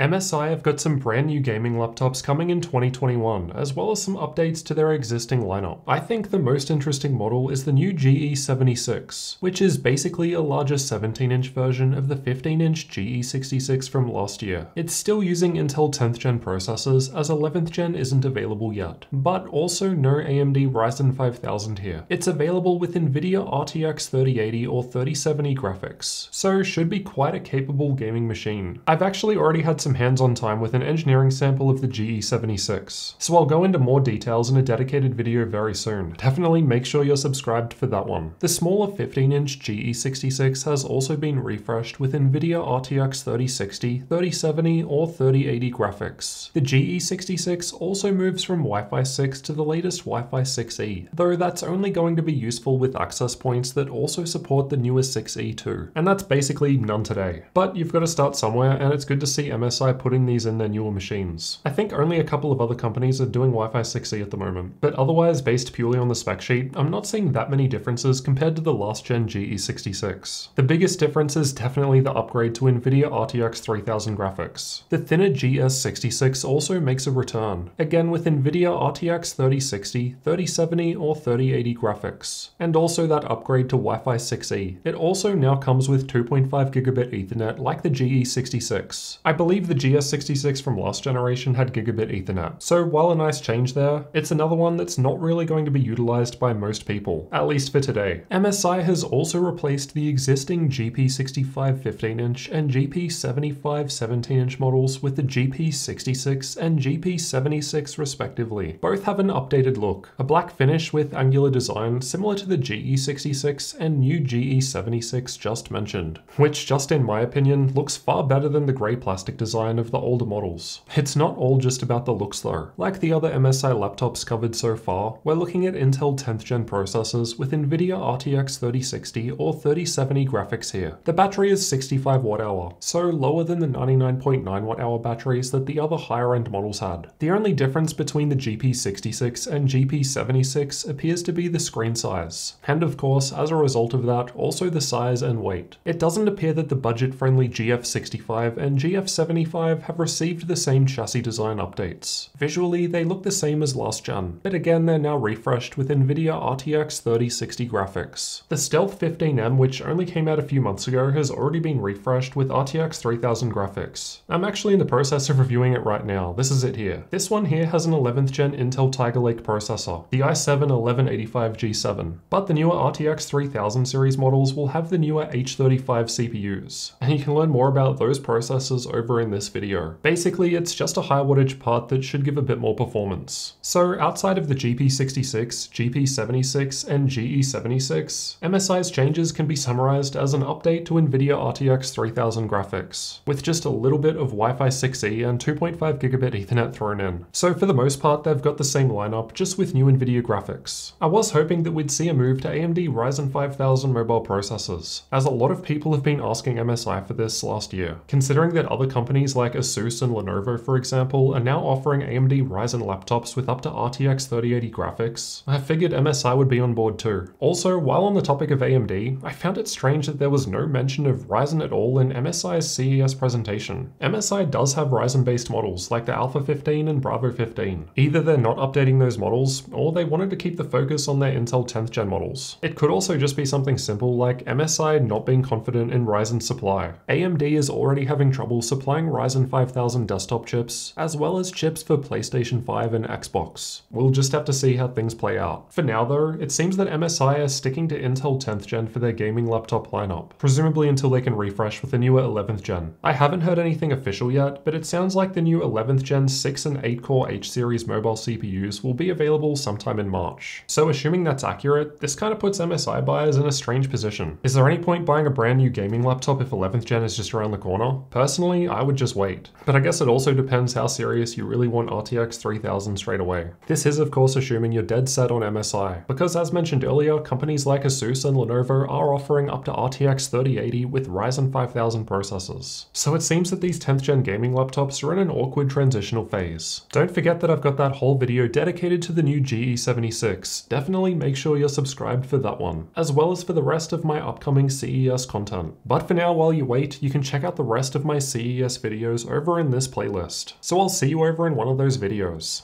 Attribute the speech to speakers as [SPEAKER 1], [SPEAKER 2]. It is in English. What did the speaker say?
[SPEAKER 1] MSI have got some brand new gaming laptops coming in 2021, as well as some updates to their existing lineup. I think the most interesting model is the new GE76, which is basically a larger 17-inch version of the 15-inch GE66 from last year. It's still using Intel 10th gen processors, as 11th gen isn't available yet, but also no AMD Ryzen 5000 here. It's available with NVIDIA RTX 3080 or 3070 graphics, so should be quite a capable gaming machine. I've actually already had some hands-on time with an engineering sample of the GE76. So I'll go into more details in a dedicated video very soon. Definitely make sure you're subscribed for that one. The smaller 15-inch GE66 has also been refreshed with NVIDIA RTX 3060, 3070, or 3080 graphics. The GE66 also moves from Wi-Fi 6 to the latest Wi-Fi 6E, though that's only going to be useful with access points that also support the newer 6E too. And that's basically none today. But you've got to start somewhere, and it's good to see MS MSI putting these in their newer machines. I think only a couple of other companies are doing Wi-Fi 6E at the moment, but otherwise based purely on the spec sheet, I'm not seeing that many differences compared to the last gen GE66. The biggest difference is definitely the upgrade to NVIDIA RTX 3000 graphics. The thinner GS66 also makes a return, again with NVIDIA RTX 3060, 3070 or 3080 graphics, and also that upgrade to Wi-Fi 6E. It also now comes with 2.5 gigabit ethernet like the GE66. I believe believe the GS66 from last generation had gigabit ethernet, so while a nice change there, it's another one that's not really going to be utilized by most people, at least for today. MSI has also replaced the existing GP65 15-inch and GP75 17-inch models with the GP66 and GP76 respectively. Both have an updated look, a black finish with angular design similar to the GE66 and new GE76 just mentioned, which just in my opinion looks far better than the grey plastic design design of the older models. It's not all just about the looks though. Like the other MSI laptops covered so far, we're looking at Intel 10th gen processors with Nvidia RTX 3060 or 3070 graphics here. The battery is 65 watt hour, so lower than the 99.9 watt hour batteries that the other higher end models had. The only difference between the GP66 and GP76 appears to be the screen size. And of course, as a result of that, also the size and weight. It doesn't appear that the budget friendly GF65 and GF70 have received the same chassis design updates. Visually, they look the same as last gen, but again they're now refreshed with NVIDIA RTX 3060 graphics. The Stealth 15M, which only came out a few months ago, has already been refreshed with RTX 3000 graphics. I'm actually in the process of reviewing it right now, this is it here. This one here has an 11th gen Intel Tiger Lake processor, the i7-1185G7, but the newer RTX 3000 series models will have the newer H35 CPUs, and you can learn more about those processors over in this video. Basically, it's just a high wattage part that should give a bit more performance. So outside of the GP66, GP76, and GE76, MSI's changes can be summarized as an update to NVIDIA RTX 3000 graphics, with just a little bit of Wi-Fi 6E and 2.5 gigabit ethernet thrown in. So for the most part, they've got the same lineup, just with new NVIDIA graphics. I was hoping that we'd see a move to AMD Ryzen 5000 mobile processors, as a lot of people have been asking MSI for this last year, considering that other companies companies like Asus and Lenovo, for example, are now offering AMD Ryzen laptops with up to RTX 3080 graphics. I figured MSI would be on board too. Also, while on the topic of AMD, I found it strange that there was no mention of Ryzen at all in MSI's CES presentation. MSI does have Ryzen-based models, like the Alpha 15 and Bravo 15. Either they're not updating those models, or they wanted to keep the focus on their Intel 10th gen models. It could also just be something simple like MSI not being confident in Ryzen supply. AMD is already having trouble supplying Ryzen 5000 desktop chips, as well as chips for PlayStation 5 and Xbox. We'll just have to see how things play out. For now though, it seems that MSI are sticking to Intel 10th gen for their gaming laptop lineup, presumably until they can refresh with the newer 11th gen. I haven't heard anything official yet, but it sounds like the new 11th gen 6 and 8 core H series mobile CPUs will be available sometime in March. So assuming that's accurate, this kind of puts MSI buyers in a strange position. Is there any point buying a brand new gaming laptop if 11th gen is just around the corner? Personally, I would would just wait. But I guess it also depends how serious you really want RTX 3000 straight away. This is of course assuming you're dead set on MSI, because as mentioned earlier, companies like Asus and Lenovo are offering up to RTX 3080 with Ryzen 5000 processors. So it seems that these 10th gen gaming laptops are in an awkward transitional phase. Don't forget that I've got that whole video dedicated to the new GE76, definitely make sure you're subscribed for that one, as well as for the rest of my upcoming CES content. But for now while you wait, you can check out the rest of my CES videos over in this playlist. So I'll see you over in one of those videos.